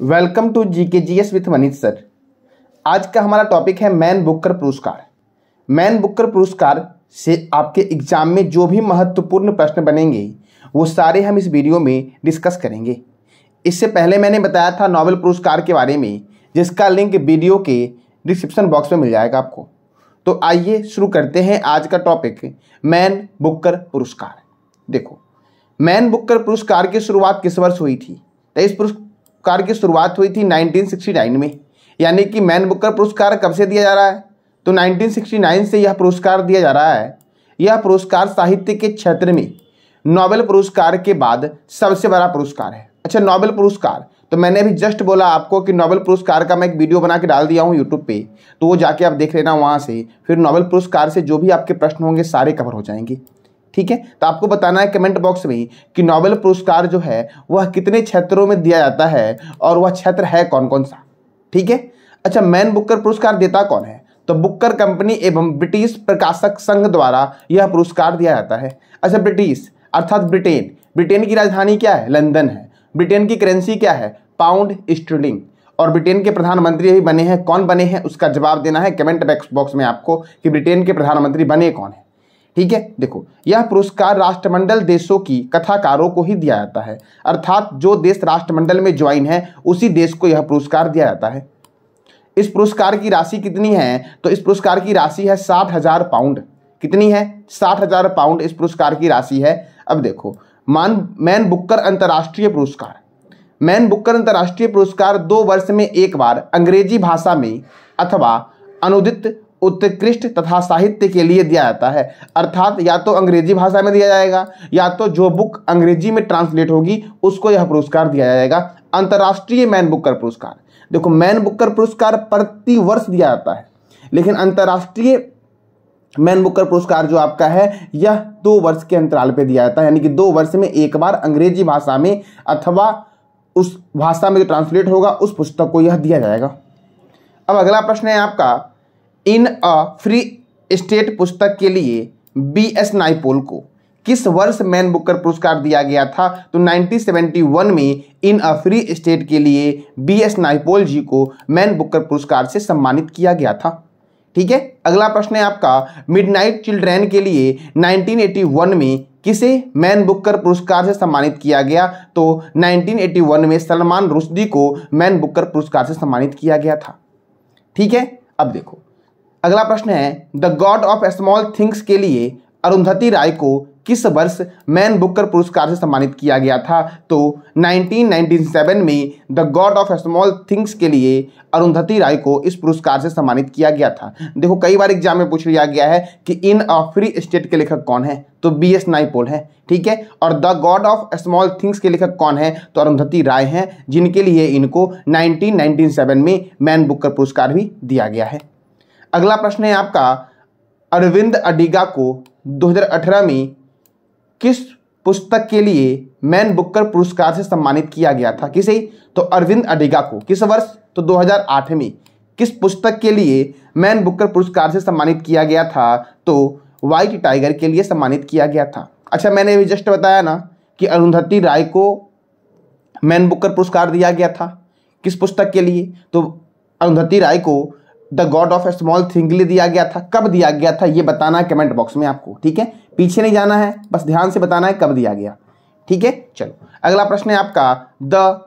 welcome to G K G S with Manish sir आज का हमारा टॉपिक है मैन बुकर पुरस्कार मैन बुकर पुरस्कार से आपके एग्जाम में जो भी महत्वपूर्ण प्रश्न बनेंगे वो सारे हम इस वीडियो में डिस्कस करेंगे इससे पहले मैंने बताया था नोबेल पुरस्कार के बारे में जिसका लिंक वीडियो के डिस्क्रिप्शन बॉक्स में मिल जाएगा आपको तो आइए शुरू करते हैं आज का टॉपिक मैन बुकर पुरस्कार देखो मैन बुकर पुरस्कार की शुरुआत किस वर्ष हुई थी तो इस पुरस्कार की शुरुआत हुई थी 1969 में यानी कि मैन बुकर पुरस्कार कब से दिया जा रहा है तो 1969 से यह पुरस्कार दिया जा रहा है यह पुरस्कार साहित्य के क्षेत्र में नोबेल पुरस्कार के बाद सबसे बड़ा पुरस्कार है अच्छा नोबेल पुरस्कार तो मैंने भी जस्ट बोला आपको कि नोबेल पुरस्कार का मैं एक वीडियो बना के डाल दिया हूँ यूट्यूब पे तो वो जाके आप देख लेना वहाँ से फिर नोबेल पुरस्कार से जो भी आपके प्रश्न होंगे सारे कवर हो जाएंगे ठीक है तो आपको बताना है कमेंट बॉक्स में कि नोबेल पुरस्कार जो है वह कितने क्षेत्रों में दिया जाता है और वह क्षेत्र है कौन कौन सा ठीक है अच्छा मैन बुकर पुरस्कार देता कौन है तो बुकर कंपनी एवं ब्रिटिश प्रकाशक संघ द्वारा यह पुरस्कार दिया जाता है अच्छा ब्रिटिश अर्थात ब्रिटेन ब्रिटेन की राजधानी क्या है लंदन है ब्रिटेन की करेंसी क्या है पाउंड स्टर्लिंग और ब्रिटेन के प्रधानमंत्री भी बने हैं कौन बने हैं उसका जवाब देना है कमेंट बॉक्स में आपको कि ब्रिटेन के प्रधानमंत्री बने कौन है ठीक है देखो यह पुरस्कार राष्ट्रमंडल देशों की कथाकारों को ही दिया जाता है अर्थात जो देश राष्ट्रमंडल में ज्वाइन है उसी देश को यह पुरस्कार दिया जाता है इस पुरस्कार की राशि कितनी है तो इस पुरस्कार की राशि है साठ हजार पाउंड कितनी है साठ हजार पाउंड इस पुरस्कार की राशि है अब देखो मान मैन बुक्कर अंतर्राष्ट्रीय पुरस्कार मैन बुक्कर अंतर्राष्ट्रीय पुरस्कार दो वर्ष में एक बार अंग्रेजी भाषा में अथवा अनुदित उत्कृष्ट तथा साहित्य के लिए दिया जाता है अर्थात या तो अंग्रेजी भाषा में दिया जाएगा या तो जो बुक अंग्रेजी में ट्रांसलेट होगी उसको यह पुरस्कार दिया जाएगा अंतर्राष्ट्रीय मैन बुकर पुरस्कार देखो मैन बुकर पुरस्कार प्रति वर्ष दिया जाता है लेकिन अंतर्राष्ट्रीय मैन बुकर पुरस्कार जो आपका है यह दो वर्ष के अंतराल पर दिया जाता है यानी कि दो वर्ष में एक बार अंग्रेजी भाषा में अथवा उस भाषा में जो ट्रांसलेट होगा उस पुस्तक को यह दिया जाएगा अब अगला प्रश्न है आपका इन अ फ्री स्टेट पुस्तक के लिए बी एस नाइपोल को किस वर्ष मैन बुकर पुरस्कार दिया गया था तो 1971 में इन अ फ्री स्टेट के लिए बी एस नाइपोल जी को मैन बुकर पुरस्कार से सम्मानित किया गया था ठीक है अगला प्रश्न है आपका मिडनाइट चिल्ड्रेन के लिए 1981 में किसे मैन बुकर पुरस्कार से सम्मानित किया गया तो 1981 में सलमान रुश्दी को मैन बुकर पुरस्कार से सम्मानित किया गया था ठीक है अब देखो अगला प्रश्न है the God of Small Things के लिए अरुंधति राय को किस वर्ष मैन बुकर पुरस्कार से सम्मानित किया गया था तो 1997 में the God of Small Things के लिए अरुंधति राय को इस पुरस्कार से सम्मानित किया गया था देखो कई बार एग्जाम में पूछ लिया गया है कि इन अ फ्री स्टेट के लेखक कौन है तो बी एस नाइपोल है ठीक है और the God of Small Things के लेखक कौन है तो अरुंधति राय हैं जिनके लिए इनको नाइनटीन में मैन बुकर पुरस्कार भी दिया गया है अगला प्रश्न है आपका अरविंद अडिगा को 2018 में किस पुस्तक के लिए मैन बुकर पुरस्कार से सम्मानित किया गया था किसे तो अरविंद अडिगा को किस वर्ष तो 2008 में किस पुस्तक के लिए मैन बुकर पुरस्कार से सम्मानित किया गया था तो व्हाइट टाइगर के लिए सम्मानित किया गया था अच्छा मैंने अभी जस्ट बताया ना कि अरुंधति राय को मैन बुकर पुरस्कार दिया गया था किस पुस्तक के लिए तो अरुंधति राय को the God of a Small Thing लिए दिया गया था कब दिया गया था ये बताना है कमेंट बॉक्स में आपको ठीक है पीछे नहीं जाना है बस ध्यान से बताना है कब दिया गया ठीक है चलो अगला प्रश्न है आपका द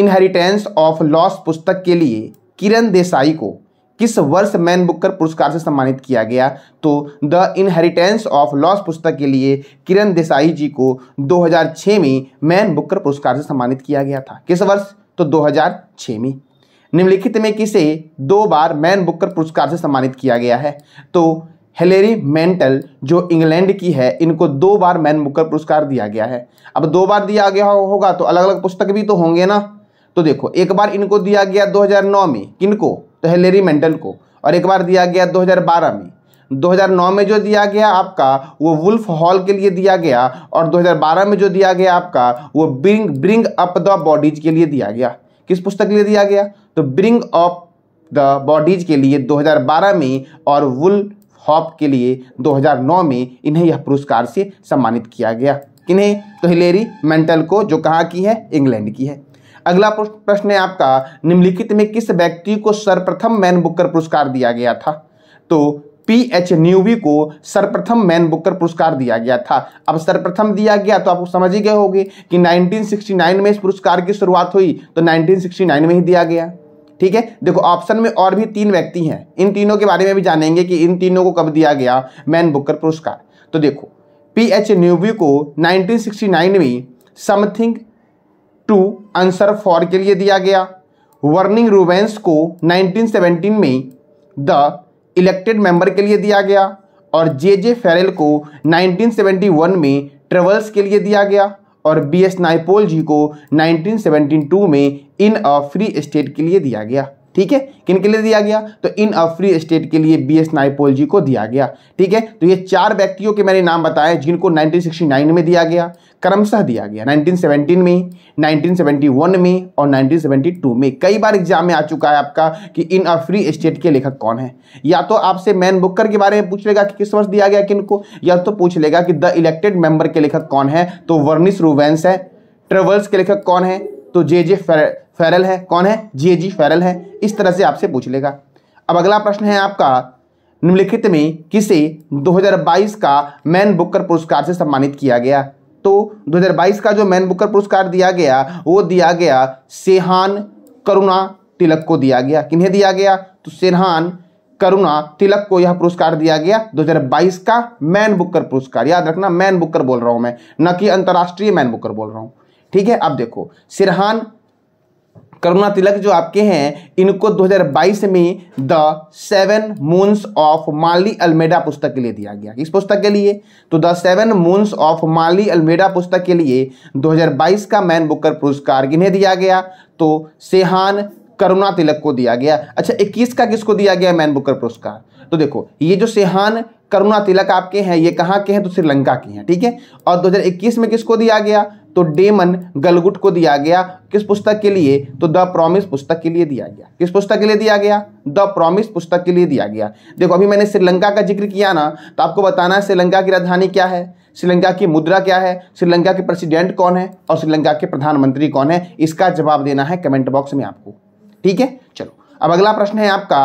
इनहेरिटेंस ऑफ लॉस पुस्तक के लिए किरण देसाई को किस वर्ष मैन बुकर पुरस्कार से सम्मानित किया गया तो द इनहेरिटेंस ऑफ लॉस पुस्तक के लिए किरण देसाई जी को 2006 में मैन बुकर पुरस्कार से सम्मानित किया गया था किस वर्ष तो 2006 में निम्नलिखित में किसे दो बार मैन बुकर पुरस्कार से सम्मानित किया गया है तो हेलेरी मेंटल जो इंग्लैंड की है इनको दो बार मैन बुकर पुरस्कार दिया गया है अब दो बार दिया गया होगा तो अलग अलग पुस्तक भी तो होंगे ना तो देखो एक बार इनको दिया गया 2009 में किनको तो हेलेरी मेंटल को और एक बार दिया गया 2012 में 2009 में जो दिया गया आपका वो वुल्फ हॉल के लिए दिया गया और 2012 में जो दिया गया आपका वो bring bring up the bodies के लिए दिया गया किस पुस्तक के लिए दिया गया तो ब्रिंग ऑफ द बॉडीज के लिए 2012 में और वुल हॉप के लिए 2009 में इन्हें यह पुरस्कार से सम्मानित किया गया इन्हें तो हिलेरी मेंटल को जो कहाँ की है इंग्लैंड की है अगला प्रश्न है आपका निम्नलिखित में किस व्यक्ति को सर्वप्रथम मैन बुकर पुरस्कार दिया गया था तो पी एच न्यूवी को सर्वप्रथम मैन बुकर पुरस्कार दिया गया था अब सर्वप्रथम दिया गया तो आप समझ ही गए होंगे कि 1969 में इस पुरस्कार की शुरुआत हुई तो 1969 में ही दिया गया ठीक है देखो ऑप्शन में और भी तीन व्यक्ति हैं इन तीनों के बारे में भी जानेंगे कि इन तीनों को कब दिया गया मैन बुकर पुरस्कार तो देखो पी एच न्यूवी को नाइनटीन में समथिंग टू आंसर फॉर के लिए दिया गया वर्निंग रूबेंस को 1917 में द इलेक्टेड मेंबर के लिए दिया गया और जे जे फेरेल को 1971 में ट्रेवल्स के लिए दिया गया और बी एस नाइपोल जी को 1972 में इन अ फ्री स्टेट के लिए दिया गया ठीक है किन के लिए दिया गया तो इन अफ्री स्टेट के लिए बी एस नाइपोल जी को दिया गया ठीक है तो ये चार व्यक्तियों के मैंने नाम बताए जिनको 1969 में दिया गया क्रमशः दिया गया 1917 में 1971 में और 1972 में कई बार एग्जाम में आ चुका है आपका कि इन अ फ्री स्टेट के लेखक कौन है या तो आपसे मैन बुकर के बारे में पूछ लेगा कि किस वर्ष दिया गया किनको या तो पूछ लेगा कि द इलेक्टेड मेंबर के लेखक कौन है तो वर्निस रूवेंस है ट्रेवल्स के लेखक कौन है तो जे जे फेरल है कौन है जी जी फेरल है इस तरह से आपसे पूछ लेगा अब अगला प्रश्न है आपका निम्नलिखित में किसे 2022 का मैन बुकर पुरस्कार से सम्मानित किया गया तो 2022 का जो मैन बुकर पुरस्कार दिया गया वो दिया गया सेहान करुणा तिलक को दिया गया किन्हें दिया गया तो सेहान करुणा तिलक को यह पुरस्कार दिया गया 2022 का मैन बुकर पुरस्कार याद रखना मैन बुकर बोल रहा हूं मैं न कि अंतर्राष्ट्रीय मैन बुकर बोल रहा हूं ठीक है अब देखो सिरहान करुणा तिलक जो आपके हैं इनको 2022 में the seven moons of Maali Almeida पुस्तक के लिए दिया गया इस पुस्तक के लिए तो the seven moons of Maali Almeida पुस्तक के लिए 2022 का मैन बुकर पुरस्कार इन्हें दिया गया तो सेहान करुणा तिलक को दिया गया अच्छा 21 का किसको दिया गया मैन बुकर पुरस्कार तो देखो ये जो सेहान करुणा तिलक आपके हैं ये कहाँ के हैं तो श्रीलंका के हैं ठीक है और 2021 में किसको दिया गया तो डेमन गलगुट को दिया गया किस पुस्तक के लिए तो द प्रॉमिस पुस्तक के लिए दिया गया किस पुस्तक के लिए दिया गया द प्रॉमिस पुस्तक के लिए दिया गया देखो अभी मैंने श्रीलंका का जिक्र किया ना तो आपको बताना है श्रीलंका की राजधानी क्या है श्रीलंका की मुद्रा क्या है श्रीलंका के प्रेसिडेंट कौन है और श्रीलंका के प्रधानमंत्री कौन है इसका जवाब देना है कमेंट बॉक्स में आपको ठीक है चलो अब अगला प्रश्न है आपका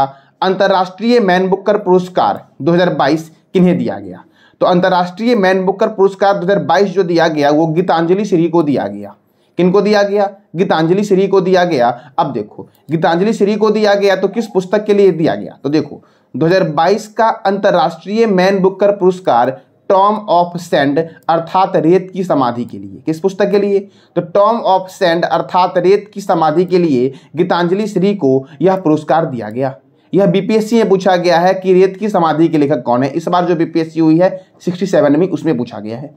अंतर्राष्ट्रीय मैन बुकर पुरस्कार 2022 किन्हें दिया गया तो अंतर्राष्ट्रीय मैन बुकर पुरस्कार 2022 जो दिया गया वो गीतांजलि श्री को दिया गया किनको दिया गया गीतांजलि श्री को दिया गया अब देखो गीतांजलि श्री को दिया गया तो किस पुस्तक के लिए दिया गया तो देखो 2022 का अंतर्राष्ट्रीय मैन बुकर पुरस्कार टॉम ऑफ सेंड अर्थात रेत की समाधि के लिए किस पुस्तक के लिए तो टॉम ऑफ सेंड अर्थात रेत की समाधि के लिए गीतांजलि श्री को यह पुरस्कार दिया गया यह बीपीएससी में पूछा गया है कि रेत की समाधि के लेखक कौन है इस बार जो बीपीएससी हुई है सिक्सटी सेवन में उसमें पूछा गया है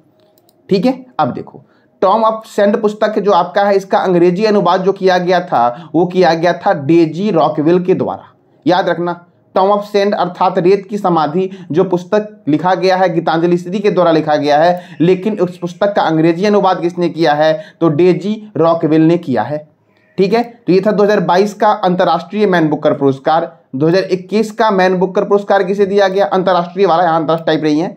ठीक है अब देखो टॉम ऑफ सेंड पुस्तक जो आपका है इसका अंग्रेजी अनुवाद जो किया गया था वो किया गया था डेजी रॉकविल के द्वारा याद रखना टॉम ऑफ सेंड अर्थात रेत की समाधि जो पुस्तक लिखा गया है गीतांजलि सिद्धि के द्वारा लिखा गया है लेकिन उस पुस्तक का अंग्रेजी अनुवाद किसने किया है तो डेजी रॉकविल ने किया है ठीक है तो ये था 2022 का अंतर्राष्ट्रीय मैन बुकर पुरस्कार 2021 का मैन बुकर पुरस्कार किसे दिया गया अंतर्राष्ट्रीय वाला यहाँ अंतर्राष्ट्रीय टाइप रही है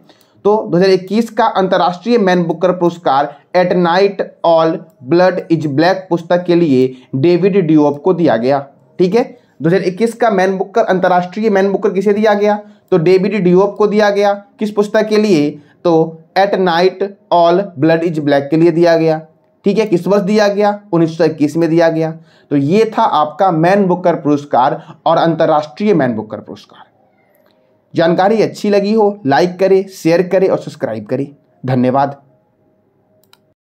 तो 2021 का अंतर्राष्ट्रीय मैन बुकर पुरस्कार at night all blood is black पुस्तक के लिए डेविड ड्यूअप को दिया गया ठीक है 2021 का मैन बुकर अंतर्राष्ट्रीय मैन बुकर किसे दिया गया तो डेविड ड्यूअप को दिया गया किस पुस्तक के लिए तो at night all blood is black के लिए दिया गया ठीक है किस वर्ष दिया गया उन्नीस में दिया गया तो ये था आपका मैन बुकर पुरस्कार और अंतर्राष्ट्रीय मैन बुकर पुरस्कार जानकारी अच्छी लगी हो लाइक करें शेयर करें और सब्सक्राइब करें धन्यवाद